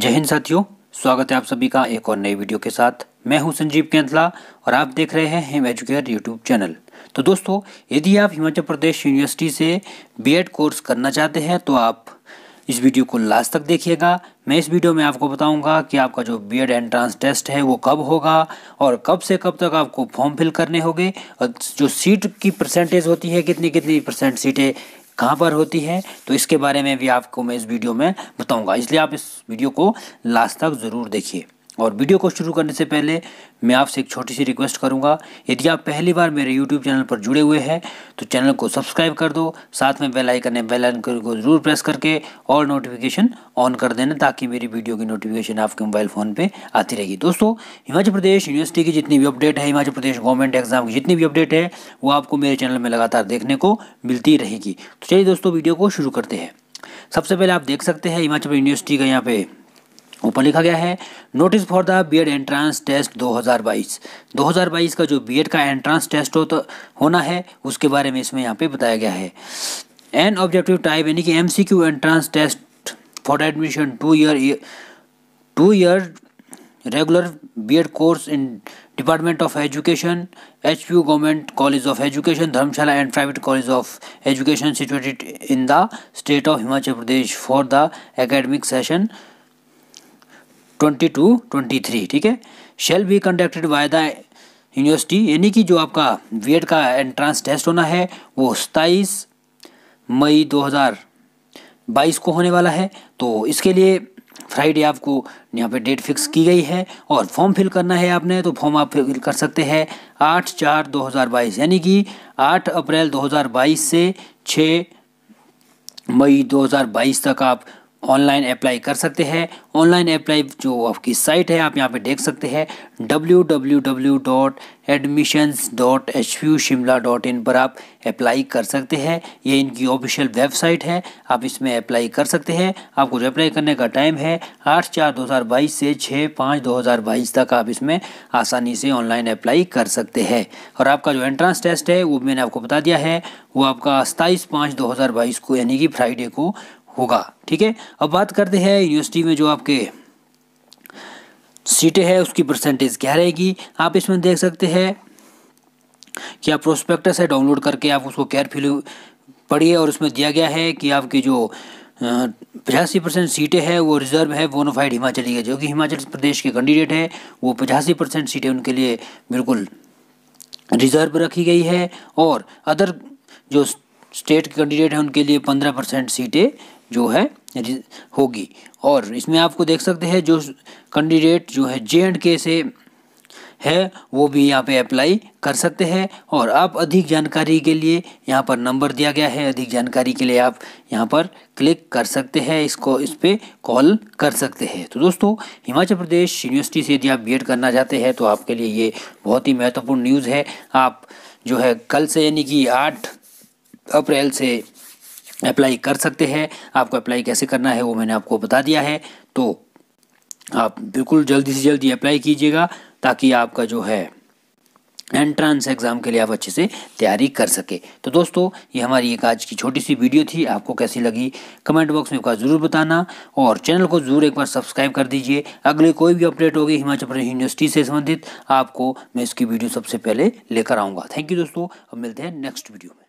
जय हिंद साथियों स्वागत है आप सभी का एक और नई वीडियो के साथ मैं हूं संजीव कैंथला और आप देख रहे हैं हिम एजुकेयर यूट्यूब चैनल तो दोस्तों यदि आप हिमाचल प्रदेश यूनिवर्सिटी से बीएड कोर्स करना चाहते हैं तो आप इस वीडियो को लास्ट तक देखिएगा मैं इस वीडियो में आपको बताऊंगा कि आपका जो बी एड एंट्रांस टेस्ट है वो कब होगा और कब से कब तक आपको फॉर्म फिल करने होंगे और जो सीट की परसेंटेज होती है कितनी कितनी परसेंट सीटें कहाँ पर होती है तो इसके बारे में भी आपको मैं इस वीडियो में बताऊँगा इसलिए आप इस वीडियो को लास्ट तक ज़रूर देखिए और वीडियो को शुरू करने से पहले मैं आपसे एक छोटी सी रिक्वेस्ट करूंगा यदि आप पहली बार मेरे यूट्यूब चैनल पर जुड़े हुए हैं तो चैनल को सब्सक्राइब कर दो साथ में बेल आइकन बेल आइकन को जरूर प्रेस करके और नोटिफिकेशन ऑन कर देना ताकि मेरी वीडियो की नोटिफिकेशन आपके मोबाइल फ़ोन पर आती रहेगी दोस्तों हिमाचल प्रदेश यूनिवर्सिटी की जितनी भी अपडेट है हिमाचल प्रदेश गवर्नमेंट एग्जाम की जितनी भी अपडेट है वो आपको मेरे चैनल में लगातार देखने को मिलती रहेगी तो चलिए दोस्तों वीडियो को शुरू करते हैं सबसे पहले आप देख सकते हैं हिमाचल यूनिवर्सिटी का यहाँ पे ऊपर लिखा गया है notice for the BEd entrance test 2022 2022 का जो बीएड का एंट्रेंस टेस्ट हो तो होना है उसके बारे में इसमें यहाँ पे बताया गया है एन ऑब्जेक्टिव टाइप यानी कि MCQ entrance test for admission two year two year regular BEd course in department of education H P government college of education Dharamshala and private college of education situated in the state of Himachal Pradesh for the academic session twenty two twenty three ठीक है shall be conducted by the university यानी कि जो आपका B e का entrance test होना है वो सताईस मई दो हज़ार बाईस को होने वाला है तो इसके लिए फ्राइडे आपको यहाँ पे डेट फिक्स की गई है और फॉर्म फिल करना है आपने तो फॉर्म आप फिल कर सकते हैं आठ चार दो हज़ार बाईस यानी कि आठ अप्रैल दो हज़ार बाईस से छः मई दो हज़ार बाईस तक आप ऑनलाइन अप्लाई कर सकते हैं ऑनलाइन अप्लाई जो आपकी साइट है आप यहाँ पे देख सकते हैं W W W dot admissions dot H U Shimla dot in पर आप अप्लाई कर सकते हैं ये इनकी ऑफिशियल वेबसाइट है आप इसमें अप्लाई कर सकते हैं आपको जो अप्लाई करने का टाइम है आठ चार दो हज़ार बाईस से छः पाँच दो हज़ार बाईस तक आप इसमें आसानी से ऑनलाइन अप्लाई कर सकते हैं और आपका जो एंट्रेंस टेस्ट है वो मैंने आपको बता दिया है वो आपका सत्ताईस पाँच दो हज़ार बाईस को यानी कि फ्राइडे को होगा ठीक है अब बात करते हैं यूनिवर्सिटी में जो आपके सीटें हैं उसकी परसेंटेज क्या रहेगी आप इसमें देख सकते हैं कि आप प्रोस्पेक्टस है डाउनलोड करके आप उसको केयरफुल पढ़िए और उसमें दिया गया है कि आपकी जो पचासी परसेंट सीटें हैं वो रिजर्व है बोनोफाइड हिमाचली है जो कि हिमाचल प्रदेश के कैंडिडेट हैं वो पचासी परसेंट सीटें उनके लिए बिल्कुल रिजर्व रखी गई है और अदर जो स्टेट कैंडिडेट हैं उनके लिए पंद्रह परसेंट सीटें जो है होगी और इसमें आपको देख सकते हैं जो कैंडिडेट जो है जे एंड के से है वो भी यहाँ पे अप्लाई कर सकते हैं और आप अधिक जानकारी के लिए यहाँ पर नंबर दिया गया है अधिक जानकारी के लिए आप यहाँ पर क्लिक कर सकते हैं इसको इस पर कॉल कर सकते हैं तो दोस्तों हिमाचल प्रदेश यूनिवर्सिटी से यदि आप बी करना चाहते हैं तो आपके लिए ये बहुत ही महत्वपूर्ण न्यूज़ है आप जो है कल से यानी कि आठ अप्रैल से अप्लाई कर सकते हैं आपको अप्लाई कैसे करना है वो मैंने आपको बता दिया है तो आप बिल्कुल जल्दी से जल्दी अप्लाई कीजिएगा ताकि आपका जो है एंट्रेंस एग्ज़ाम के लिए आप अच्छे से तैयारी कर सके तो दोस्तों ये हमारी एक आज की छोटी सी वीडियो थी आपको कैसी लगी कमेंट बॉक्स में ज़रूर बताना और चैनल को ज़रूर एक बार सब्सक्राइब कर दीजिए अगले कोई भी अपडेट होगी हिमाचल प्रदेश यूनिवर्सिटी से संबंधित आपको मैं इसकी वीडियो सबसे पहले लेकर आऊँगा थैंक यू दोस्तों अब मिलते हैं नेक्स्ट वीडियो में